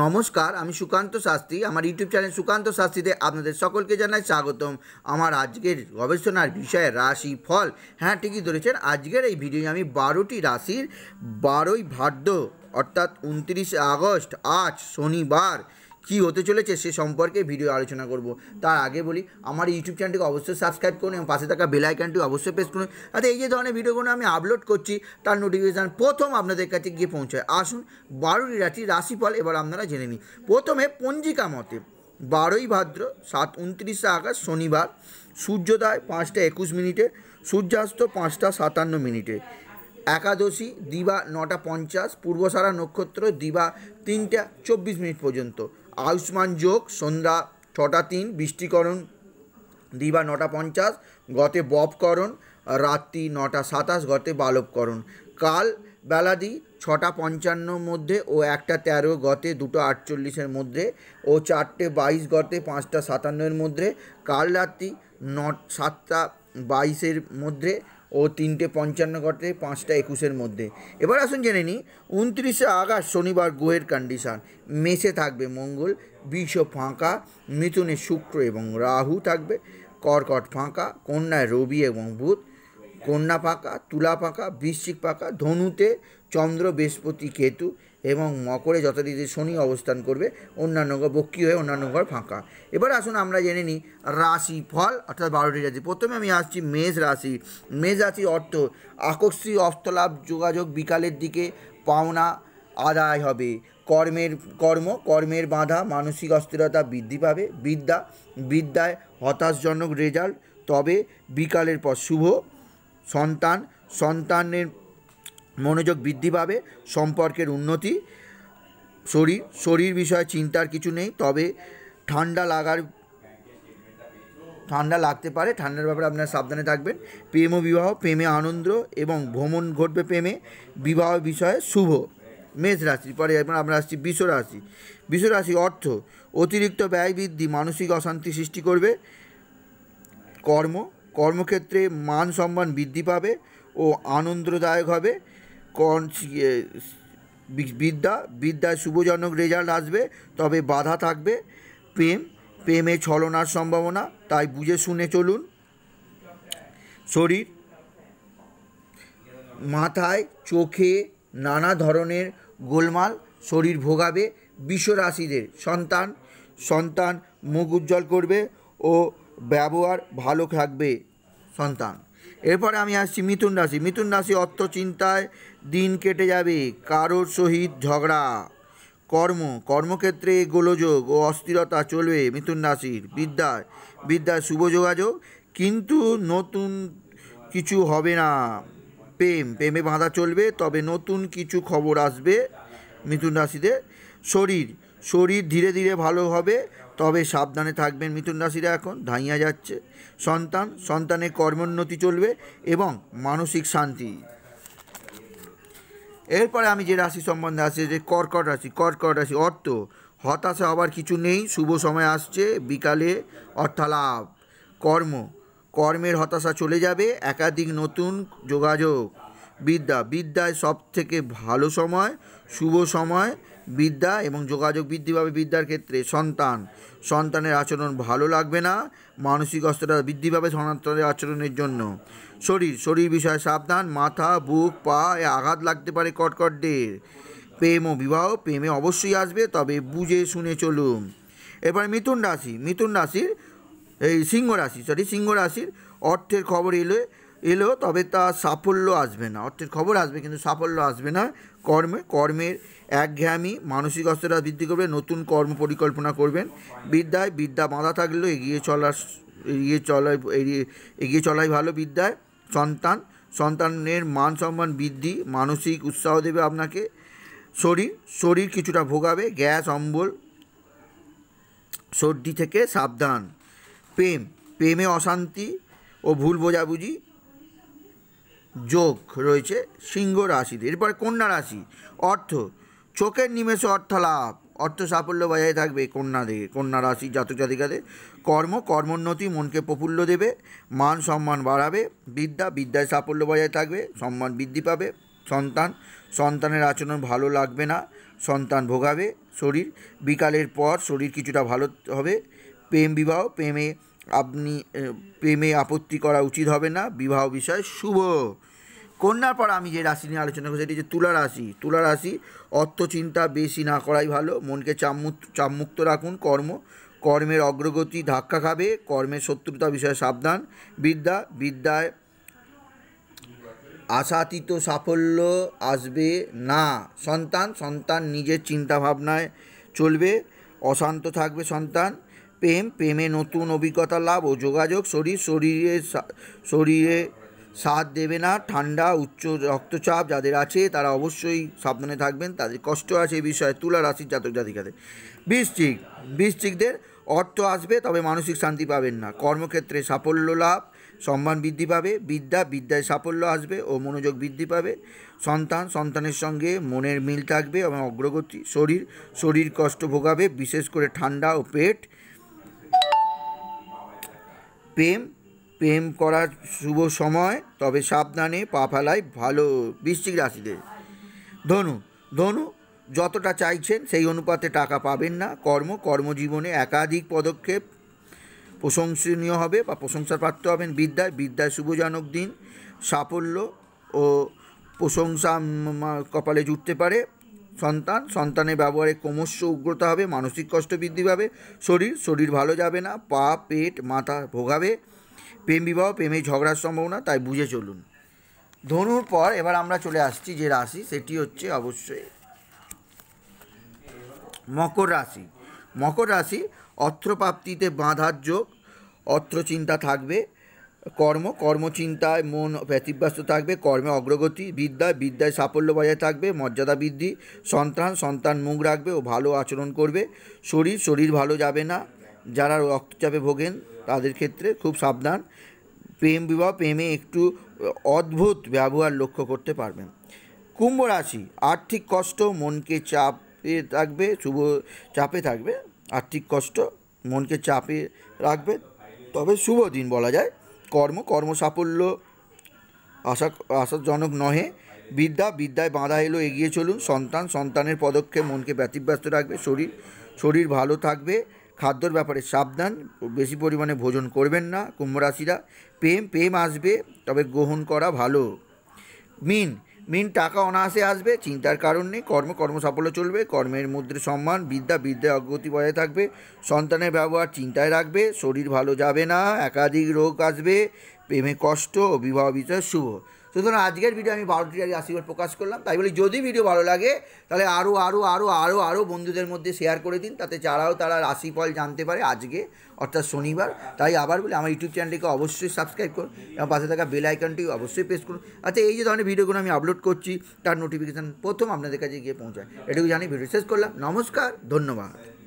নমস্কার আমি সুকান্ত শাস্ত্রী আমার ইউটিউব চ্যানেল সুকান্ত শাস্ত্রীতে আপনাদের সকলকে জানাই স্বাগতম আমার আজকের গবেষণার বিষয়ে রাশি ফল হ্যাঁ ঠিকই ধরেছেন আজকের এই ভিডিও আমি বারোটি রাশির বারোই ভাদ্র অর্থাৎ উনত্রিশে আগস্ট আজ শনিবার কি হতে চলেছে সে সম্পর্কে ভিডিও আলোচনা করব তার আগে বলি আমার ইউটিউব চ্যানেলটিকে অবশ্যই সাবস্ক্রাইব করুন এবং পাশে থাকা বেল আইকনটি অবশ্যই প্রেস করুন যাতে আচ্ছা, এই যে ধরনের ভিডিওগুলো আমি আপলোড করছি তার নোটিফিকেশান প্রথম আপনাদের কাছে গিয়ে পৌঁছায় আসুন বারোই রাত্রি রাশিফল এবার আপনারা জেনে নিন প্রথমে পঞ্জিকা মতে বারোই ভাদ্র সাত উনত্রিশে আগস্ট শনিবার সূর্যোদয় পাঁচটা একুশ মিনিটে সূর্যাস্ত পাঁচটা সাতান্ন মিনিটে একাদশী দিবা নটা পঞ্চাশ পূর্বসারা নক্ষত্র দিবা তিনটা চব্বিশ মিনিট পর্যন্ত আয়ুষ্মান যোগ সন্ধ্যা ছটা তিন বৃষ্টিকরণ দিবা নটা পঞ্চাশ গতে বপকরণ রাত্রি নটা সাতাশ গতে বালবকরণ কাল বেলাদি ছটা পঞ্চান্নর মধ্যে ও একটা তেরো গতে দুটো আটচল্লিশের মধ্যে ও চারটে বাইশ গতে পাঁচটা সাতান্নের মধ্যে কাল রাত্রি ন সাতটা বাইশের মধ্যে ও তিনটে পঞ্চান্ন ঘটে পাঁচটা একুশের মধ্যে এবার আসুন জেনে নিই উনত্রিশে আগস্ট শনিবার গ্রহের কন্ডিশান মেষে থাকবে মঙ্গল বিষ ফাঁকা মিথুনে শুক্র এবং রাহু থাকবে কর্কট ফাঁকা কন্যায় রবি এবং বুধ কন্যা পাকা তুলা পাকা বৃশ্চিক পাকা ধনুতে চন্দ্র বৃহস্পতি কেতু এবং মকরে যথারীতি শনি অবস্থান করবে অন্যান্য ঘর বক্ষী হয়ে অন্যান্য ঘর ফাঁকা এবার আসুন আমরা জেনে নিই রাশি ফল অর্থাৎ বারোটি রাশি প্রথমে আমি আসছি মেষ রাশি মেষ রাশি অর্থ আকস্মিক অর্থলাভ যোগাযোগ বিকালের দিকে পাওনা আদায় হবে কর্মের কর্ম কর্মের বাধা মানসিক অস্থিরতা বৃদ্ধি পাবে বিদ্যা বিদ্যায় হতাশজনক রেজাল্ট তবে বিকালের পর শুভ সন্তান সন্তানের মনোযোগ বৃদ্ধি পাবে সম্পর্কের উন্নতি শরীর শরীর বিষয়ে চিন্তার কিছু নেই তবে ঠান্ডা লাগার ঠান্ডা লাগতে পারে ঠান্ডার ব্যাপারে আপনার সাবধানে থাকবেন প্রেম ও বিবাহ প্রেমে আনন্দ এবং ভ্রমণ ঘটবে প্রেমে বিবাহ বিষয়ে শুভ মেষ রাশি পরে এবার আমরা আসছি বিশ্ব রাশি বিশ্ব রাশি অর্থ অতিরিক্ত ব্যয় বৃদ্ধি মানসিক অশান্তি সৃষ্টি করবে কর্ম কর্মক্ষেত্রে মান সম্মান বৃদ্ধি পাবে ও আনন্দদায়ক হবে কন বিদ্যা বিদ্যায় শুভজনক রেজাল্ট আসবে তবে বাধা থাকবে প্রেম প্রেমে ছলনার সম্ভাবনা তাই বুঝে শুনে চলুন শরীর মাথায় চোখে নানা ধরনের গোলমাল শরীর ভোগাবে বিশ্বরাশিদের সন্তান সন্তান মুখ উজ্জ্বল করবে ও ব্যবহার ভালো থাকবে সন্তান এরপরে আমি আসছি মিথুন রাশি মিথুন রাশি অর্থ চিন্তায় দিন কেটে যাবে কারোর সহিত ঝগড়া কর্ম কর্মক্ষেত্রে গোলযোগ ও অস্থিরতা চলবে মিথুন রাশির বিদ্যায় বিদ্যায় শুভ যোগাযোগ কিন্তু নতুন কিছু হবে না প্রেম প্রেমে বাঁধা চলবে তবে নতুন কিছু খবর আসবে মিথুন রাশিতে শরীর শরীর ধীরে ধীরে ভালো হবে তবে সাবধানে থাকবেন মিথুন রাশিরা এখন ধাইয়া যাচ্ছে সন্তান সন্তানের কর্মোন্নতি চলবে এবং মানসিক শান্তি এরপরে আমি যে রাশি সম্বন্ধে আসছি যে কর্কট রাশি কর্কট রাশি অর্থ হতাশা আবার কিছু নেই শুভ সময় আসছে বিকালে অর্থালাভ কর্ম কর্মের হতাশা চলে যাবে একাধিক নতুন যোগাযোগ বিদ্যা বিদ্যায় সব থেকে ভালো সময় শুভ সময় বিদ্যা এবং যোগাযোগ বৃদ্ধি পাবে বিদ্যার ক্ষেত্রে সন্তান সন্তানের আচরণ ভালো লাগবে না মানসিক অস্ত্রতা বৃদ্ধি পাবে সন্তানের আচরণের জন্য শরীর শরীর বিষয়ে সাবধান মাথা বুক পা এ আঘাত লাগতে পারে কটকটদের প্রেম ও বিবাহ প্রেমে অবশ্যই আসবে তবে বুঝে শুনে চলুন এবার মিথুন রাশি মিথুন রাশির এই সিংহ রাশি সরি সিংহ রাশির অর্থের খবর এলে এলো তবে তা সাফল্য আসবে না অর্থের খবর আসবে কিন্তু সাফল্য আসবে না কর্মে কর্মের একঘ্যামি মানসিক অস্ত্রতা বৃদ্ধি করবে নতুন কর্ম পরিকল্পনা করবেন বিদ্যায় বিদ্যা বাঁধা থাকলেও এগিয়ে চলার এগিয়ে চলাই এগিয়ে চলাই ভালো বিদ্যায় সন্তান সন্তানের মান সম্মান বৃদ্ধি মানসিক উৎসাহ দেবে আপনাকে শরীর শরীর কিছুটা ভোগাবে গ্যাস অম্বল সর্দি থেকে সাবধান প্রেম প্রেমে অশান্তি ও ভুল বোঝাবুঝি যোগ রয়েছে সিংহ রাশিতে এরপর কন্যা রাশি অর্থ চোখের নিমেষে অর্থলাভ অর্থ সাফল্য বজায় থাকবে কন্যাদের কন্যা রাশি জাতক জাতিকাদের কর্ম কর্মোন্নতি মনকে প্রফুল্ল দেবে মান সম্মান বাড়াবে বিদ্যা বিদ্যায় সাফল্য বজায় থাকবে সম্মান বৃদ্ধি পাবে সন্তান সন্তানের আচরণ ভালো লাগবে না সন্তান ভোগাবে শরীর বিকালের পর শরীর কিছুটা ভালো হবে প্রেম বিবাহ প্রেমে আপনি প্রেমে আপত্তি করা উচিত হবে না বিবাহ বিষয় শুভ কন্যার পর আমি যে রাশি নিয়ে আলোচনা করছি সেটি যে তুলা রাশি তুলা রাশি অর্থ চিন্তা বেশি না করাই ভালো মনকে চাপমুক্ত চামমুক্ত রাখুন কর্ম কর্মের অগ্রগতি ধাক্কা খাবে কর্মের শত্রুতা বিষয়ে সাবধান বিদ্যা বিদ্যায় আশাতীত সাফল্য আসবে না সন্তান সন্তান নিজের চিন্তাভাবনায় চলবে অশান্ত থাকবে সন্তান প্রেম প্রেমে নতুন অভিজ্ঞতা লাভ ও যোগাযোগ শরীর শরীরে শরীরে সাথ দেবে না ঠান্ডা উচ্চ রক্তচাপ যাদের আছে তারা অবশ্যই সাবধানে থাকবেন তাদের কষ্ট আছে এই বিষয়ে তুলা রাশির জাতক জাতিকাদের বৃশ্চিক বৃশ্চিকদের অর্থ আসবে তবে মানসিক শান্তি পাবেন না কর্মক্ষেত্রে সাফল্য লাভ সম্মান বৃদ্ধি পাবে বিদ্যা বিদ্যায় সাফল্য আসবে ও মনোযোগ বৃদ্ধি পাবে সন্তান সন্তানের সঙ্গে মনের মিল থাকবে এবং অগ্রগতি শরীর শরীর কষ্ট ভোগাবে বিশেষ করে ঠান্ডা ও পেট প্রেম প্রেম করার শুভ সময় তবে সাবধানে পা ফেলায় ভালো বৃশ্চিক রাশিদের ধনু ধনু যতটা চাইছেন সেই অনুপাতে টাকা পাবেন না কর্ম কর্মজীবনে একাধিক পদক্ষেপ প্রশংসনীয় হবে বা প্রশংসা প্রাপ্ত হবেন বিদ্যায় বিদ্যায় শুভজনক দিন সাফল্য ও প্রশংসা কপালে জুটতে পারে সন্তান সন্তানের ব্যবহারে ক্রমশ উগ্রতা হবে মানসিক কষ্ট বৃদ্ধি পাবে শরীর শরীর ভালো যাবে না পা পেট মাথা ভোগাবে প্রেম বিবাহ প্রেমে ঝগড়ার সম্ভাবনা তাই বুঝে চলুন ধনুর পর এবার আমরা চলে আসছি যে রাশি সেটি হচ্ছে অবশ্যই মকর রাশি মকর রাশি অর্থপ্রাপ্তিতে বাঁধার যোগ অর্থ চিন্তা থাকবে কর্ম কর্মচিন্তায় মন ব্যতিব্যস্ত থাকবে কর্মে অগ্রগতি বিদ্যা বিদ্যায় সাফল্য বজায় থাকবে মর্যাদা বৃদ্ধি সন্তান সন্তান মুখ রাখবে ও ভালো আচরণ করবে শরীর শরীর ভালো যাবে না যারা রক্তচাপে ভোগেন তাদের ক্ষেত্রে খুব সাবধান প্রেম বিবাহ প্রেমে একটু অদ্ভুত ব্যবহার লক্ষ্য করতে পারবেন কুম্ভ রাশি আর্থিক কষ্ট মনকে চাপে থাকবে শুভ চাপে থাকবে আর্থিক কষ্ট মনকে চাপে রাখবে তবে শুভ দিন বলা যায় কর্ম কর্মসাফল্য আশা আশাজনক নহে বিদ্যা বিদ্যায় বাঁধা এলো এগিয়ে চলুন সন্তান সন্তানের পদক্ষেপ মনকে ব্যতিব্যস্ত রাখবে শরীর শরীর ভালো থাকবে খাদ্যর ব্যাপারে সাবধান বেশি পরিমাণে ভোজন করবেন না কুম্ভরাশিরা প্রেম প্রেম আসবে তবে গ্রহণ করা ভালো মিন মিন টাকা অনায়াসে আসবে চিন্তার কারণ নেই কর্ম কর্ম সাফল্য চলবে কর্মের মধ্যে সম্মান বিদ্যা বিদ্যায় অগ্রগতি বজায় থাকবে সন্তানের ব্যবহার চিন্তায় রাখবে শরীর ভালো যাবে না একাধিক রোগ আসবে প্রেমে কষ্ট বিবাহ বিষয় শুভ সুতরাং আজকের ভিডিও আমি বারোটি আগে আশীর্বাদ প্রকাশ করলাম তাই বলি যদি ভিডিও ভালো লাগে তাহলে আরও আরও আরও আরও আরও বন্ধুদের মধ্যে শেয়ার করে দিন তাতে যারাও তারা রাশি ফল জানতে পারে আজকে অর্থাৎ শনিবার তাই আবার বলি আমার ইউটিউব চ্যানেলটিকে অবশ্যই সাবস্ক্রাইব করুন এবং পাশে থাকা বেল আইকনটি অবশ্যই প্রেস করুন আচ্ছা এই যে ধরনের ভিডিওগুলো আমি আপলোড করছি তার নোটিফিকেশান প্রথম আপনাদের কাছে গিয়ে পৌঁছায় এটুকু জানি ভিডিও শেষ করলাম নমস্কার ধন্যবাদ